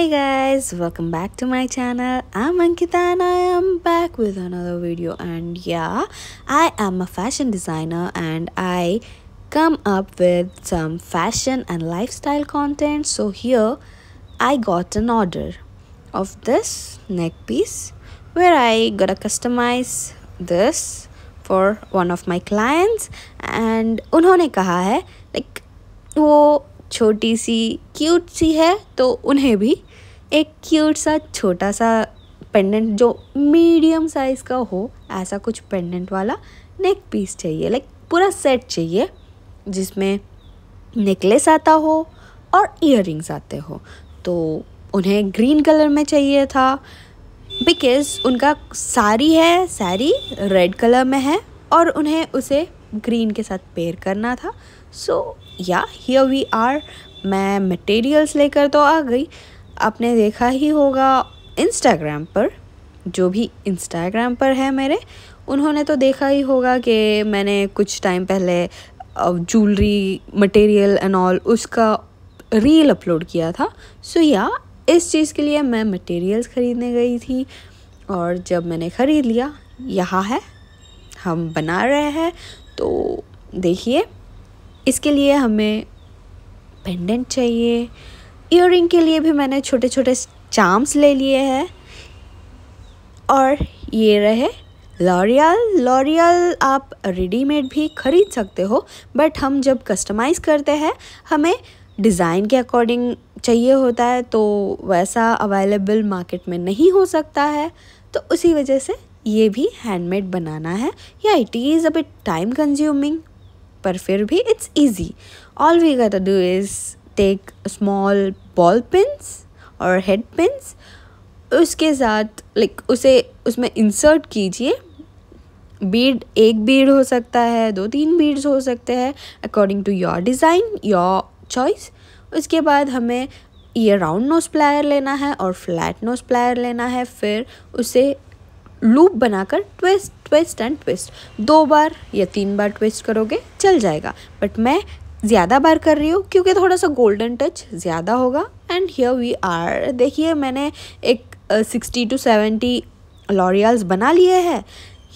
Hey guys, welcome back to my channel. I'm Ankita and I am back with another video and yeah, I am a fashion designer and I come up with some fashion and lifestyle content. So here I got an order of this neck piece where I gotta customize this for one of my clients and उन्होंने कहा है like वो छोटी सी cute सी है तो उन्हें भी एक क्यूट सा छोटा सा पेंडेंट जो मीडियम साइज़ का हो ऐसा कुछ पेंडेंट वाला नेक पीस चाहिए लाइक पूरा सेट चाहिए जिसमें नेकलेस आता हो और इयर आते हो तो उन्हें ग्रीन कलर में चाहिए था बिकॉज़ उनका साड़ी है साड़ी रेड कलर में है और उन्हें उसे ग्रीन के साथ पेयर करना था so yeah here we are मैं मटेरियल्स लेकर तो आ गई आपने देखा ही होगा इंस्टाग्राम पर जो भी इंस्टाग्राम पर है मेरे उन्होंने तो देखा ही होगा कि मैंने कुछ टाइम पहले ज्वेलरी मटेरियल एंड ऑल उसका रील अपलोड किया था सो या इस चीज़ के लिए मैं मटेरियल्स ख़रीदने गई थी और जब मैंने ख़रीद लिया यहाँ है हम बना रहे हैं तो देखिए इसके लिए हमें पेंडेंट चाहिए ईयर के लिए भी मैंने छोटे छोटे चाम्स ले लिए हैं और ये रहे लॉरियल लॉरियल आप रेडीमेड भी खरीद सकते हो बट हम जब कस्टमाइज़ करते हैं हमें डिज़ाइन के अकॉर्डिंग चाहिए होता है तो वैसा अवेलेबल मार्केट में नहीं हो सकता है तो उसी वजह से ये भी हैंडमेड बनाना है yeah it is a bit time consuming पर फिर भी it's easy all we got do is take small ball pins और हेड पिंस उसके साथ लाइक उसे उसमें इंसर्ट कीजिए बीड एक बीड हो सकता है दो तीन बीड्स हो सकते हैं according to your design your choice उसके बाद हमें ये राउंड नोज प्लायर लेना है और फ्लैट नोज प्लायर लेना है फिर उसे लूप बनाकर ट्विस्ट ट्विस्ट एंड ट्विस्ट दो बार या तीन बार ट्विस्ट करोगे चल जाएगा बट मैं ज़्यादा बार कर रही हूँ क्योंकि थोड़ा सा गोल्डन टच ज़्यादा होगा एंड हियर वी आर देखिए मैंने एक सिक्सटी टू सेवेंटी लॉरियल्स बना लिए हैं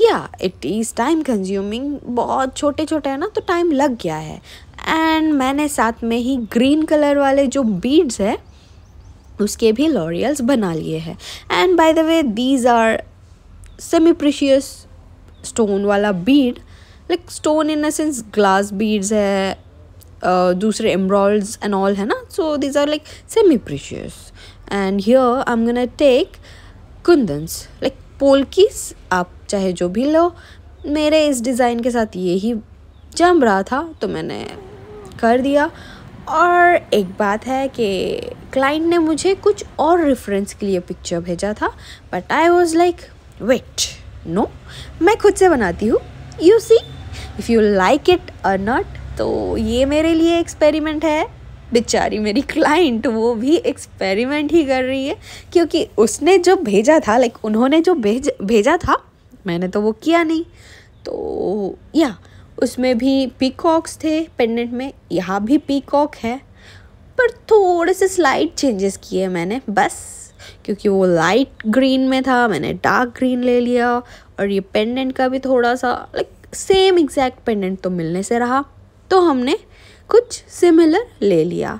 या इट इज़ टाइम कंज्यूमिंग बहुत छोटे छोटे हैं ना तो टाइम लग गया है एंड मैंने साथ में ही ग्रीन कलर वाले जो बीड्स है उसके भी लॉरियल्स बना लिए हैं and by the way these are semi precious stone वाला bead like stone in these sense glass beads है Uh, दूसरे एम्ब्रॉयड्स एंड ऑल है ना so these are like semi precious and here I am gonna take kundans like polkis आप चाहे जो भी लो मेरे इस डिज़ाइन के साथ ये ही जम रहा था तो मैंने कर दिया और एक बात है कि क्लाइंट ने मुझे कुछ और रेफरेंस के लिए पिक्चर भेजा था but I was like wait no मैं खुद से बनाती हूँ you see if you like it or not तो ये मेरे लिए एक्सपेरिमेंट है बेचारी मेरी क्लाइंट वो भी एक्सपेरिमेंट ही कर रही है क्योंकि उसने जो भेजा था लाइक उन्होंने जो भेज भेजा था मैंने तो वो किया नहीं तो या उसमें भी पीकॉक्स थे पेंडेंट में यहाँ भी पीकॉक है पर थोड़े से स्लाइट चेंजेस किए मैंने बस क्योंकि वो लाइट ग्रीन में था मैंने डार्क ग्रीन ले लिया और ये पेंडेंट का भी थोड़ा सा लाइक सेम एग्जैक्ट पेंडेंट तो मिलने से रहा तो हमने कुछ सिमिलर ले लिया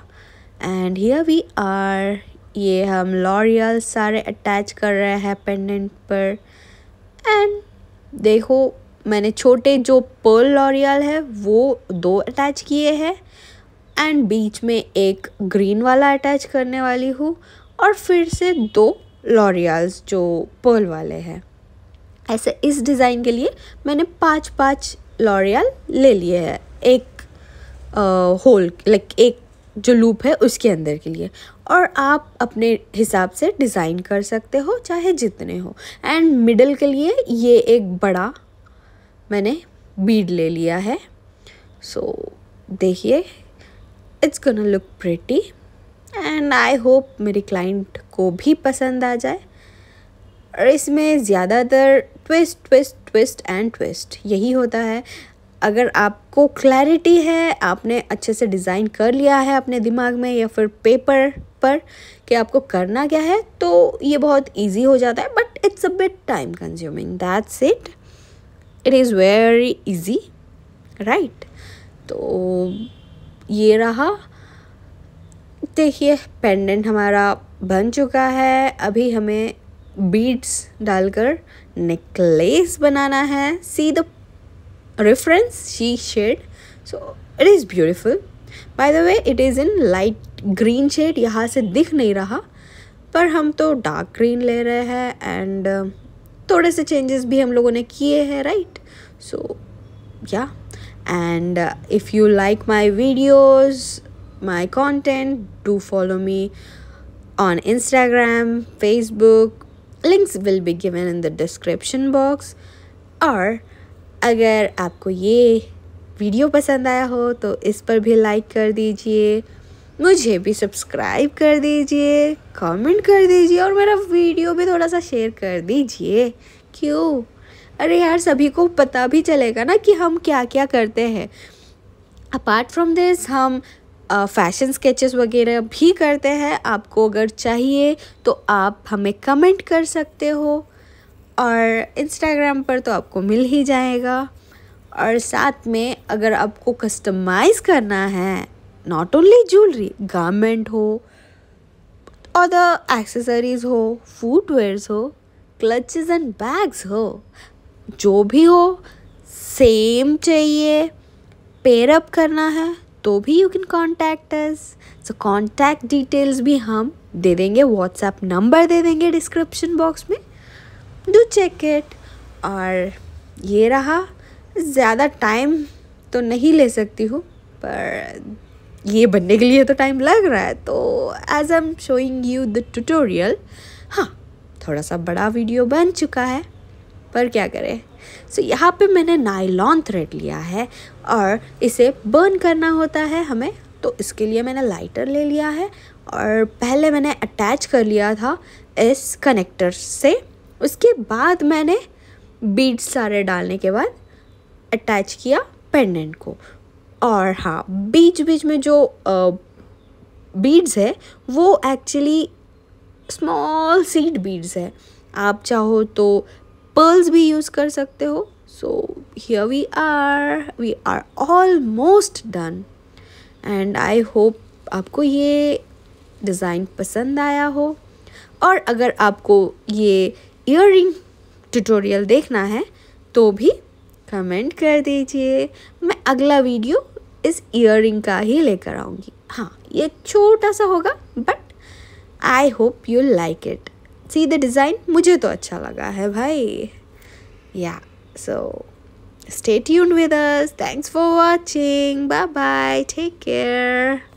एंड हियर वी आर ये हम लॉरियल सारे अटैच कर रहे हैं पेंडेंट पर एंड देखो मैंने छोटे जो पर्ल लॉरियल है वो दो अटैच किए हैं एंड बीच में एक ग्रीन वाला अटैच करने वाली हूँ और फिर से दो लॉरियल्स जो पर्ल वाले हैं ऐसे इस डिज़ाइन के लिए मैंने पाँच पाँच लॉरियल ले लिए हैं एक होल लाइक एक जो लूप है उसके अंदर के लिए और आप अपने हिसाब से डिज़ाइन कर सकते हो चाहे जितने हो एंड मिडल के लिए ये एक बड़ा मैंने बीड ले लिया है सो so, देखिए it's gonna look pretty and I hope मेरे क्लाइंट को भी पसंद आ जाए और इसमें ज़्यादातर twist twist twist and twist यही होता है अगर आपको क्लैरिटी है आपने अच्छे से डिज़ाइन कर लिया है अपने दिमाग में या फिर पेपर पर कि आपको करना क्या है तो ये बहुत इजी हो जाता है but it's a bit time consuming that's it it is very easy right तो ये रहा देखिए पेंडेंट हमारा बन चुका है अभी हमें बीड्स डालकर नेकलेस बनाना है see the reference she shared so it is beautiful by the way it is in light green shade यहाँ से दिख नहीं रहा पर हम तो डार्क ग्रीन ले रहे हैं एंड थोड़े से चेंजेस भी हम लोगों ने किए हैं so yeah and uh, if you like my videos my content do follow me on instagram facebook links will be given in the description box or अगर आपको ये वीडियो पसंद आया हो तो इस पर भी लाइक कर दीजिए मुझे भी सब्सक्राइब कर दीजिए कमेंट कर दीजिए और मेरा वीडियो भी थोड़ा सा शेयर कर दीजिए क्यों अरे यार सभी को पता भी चलेगा ना कि हम क्या क्या करते हैं अपार्ट फ्रॉम दिस हम फैशन स्केचेस वगैरह भी करते हैं आपको अगर चाहिए तो आप हमें कमेंट कर सकते हो और इंस्टाग्राम पर तो आपको मिल ही जाएगा और साथ में अगर आपको कस्टमाइज़ करना है नॉट ओनली ज्वेलरी गारमेंट हो और द एक्सेसरीज हो फूटवेयर्स हो क्लचेस एंड बैग्स हो जो भी हो सेम चाहिए पेयर अप करना है तो भी you can contact us so contact details भी हम दे देंगे व्हाट्सएप नंबर दे देंगे डिस्क्रिप्शन बॉक्स में डू चेक इट और ये रहा ज़्यादा टाइम तो नहीं ले सकती हूँ पर ये बनने के लिए तो टाइम लग रहा है तो as I am showing you the tutorial हाँ थोड़ा सा बड़ा वीडियो बन चुका है पर क्या करें सो so, यहाँ पे मैंने नाइलॉन थ्रेड लिया है और इसे बर्न करना होता है हमें तो इसके लिए मैंने लाइटर ले लिया है और पहले मैंने अटैच कर लिया था इस कनेक्टर से उसके बाद मैंने बीड्स सारे डालने के बाद अटैच किया पेंडेंट को और हाँ बीच बीच में जो बीड्स है वो एक्चुअली स्मॉल सीड बीड्स है आप चाहो तो पर्ल्स भी यूज़ कर सकते हो so here we are we are almost done and I hope आपको ये डिज़ाइन पसंद आया हो और अगर आपको ये ईयर रिंग ट्यूटोरियल देखना है तो भी कमेंट कर दीजिए मैं अगला वीडियो इस ईयर रिंग का ही लेकर आऊँगी हाँ ये छोटा सा होगा but I hope you like it see the design मुझे तो अच्छा लगा है भाई या सो स्टेट यून with thanks for watching bye bye take care